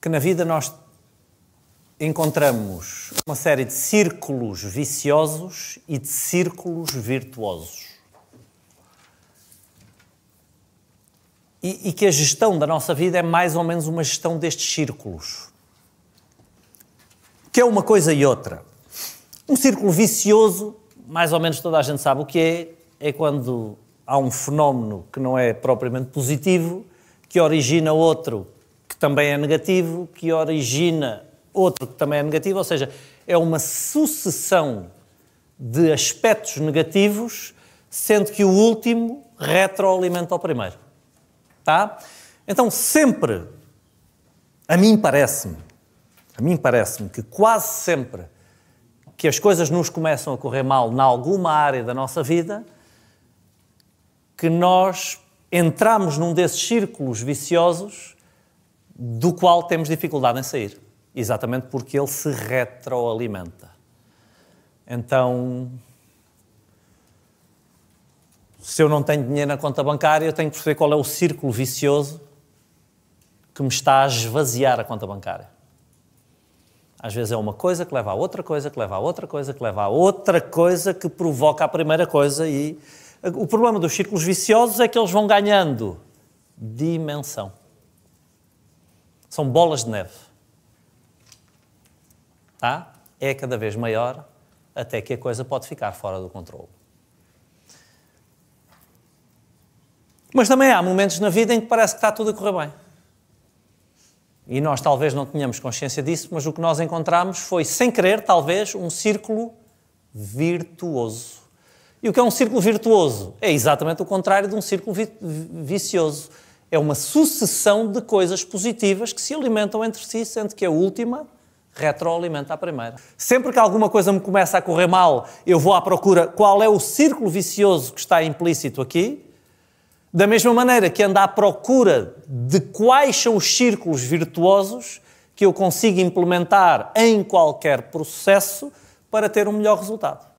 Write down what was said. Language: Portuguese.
que na vida nós encontramos uma série de círculos viciosos e de círculos virtuosos. E, e, que a gestão da nossa vida é mais ou menos uma gestão destes círculos. Que é uma coisa e outra. Um círculo vicioso, mais ou menos toda a gente sabe o que é, é quando há um fenómeno que não é propriamente positivo, que origina outro também é negativo, que origina outro que também é negativo, ou seja, é uma sucessão de aspectos negativos, sendo que o último retroalimenta o primeiro. Tá? Então, sempre, a mim parece-me, a mim parece-me que quase sempre que as coisas nos começam a correr mal em alguma área da nossa vida, que nós entramos num desses círculos viciosos do qual temos dificuldade em sair, exatamente porque ele se retroalimenta. Então, se eu não tenho dinheiro na conta bancária, eu tenho que perceber qual é o círculo vicioso que me está a esvaziar a conta bancária. Às vezes é uma coisa que leva a outra coisa, que leva a outra coisa, que leva a outra coisa que provoca a primeira coisa e o problema dos círculos viciosos é que eles vão ganhando dimensão. São bolas de neve. Tá? É cada vez maior até que a coisa pode ficar fora do controle. Mas também há momentos na vida em que parece que está tudo a correr bem. E nós talvez não tenhamos consciência disso, mas o que nós encontramos foi, sem querer, talvez, um círculo virtuoso. E o que é um círculo virtuoso? É exatamente o contrário de um círculo vi vicioso é uma sucessão de coisas positivas que se alimentam entre si, sendo que a última retroalimenta a primeira. Sempre que alguma coisa me começa a correr mal, eu vou à procura qual é o círculo vicioso que está implícito aqui. Da mesma maneira que ando à procura de quais são os círculos virtuosos que eu consigo implementar em qualquer processo para ter um melhor resultado.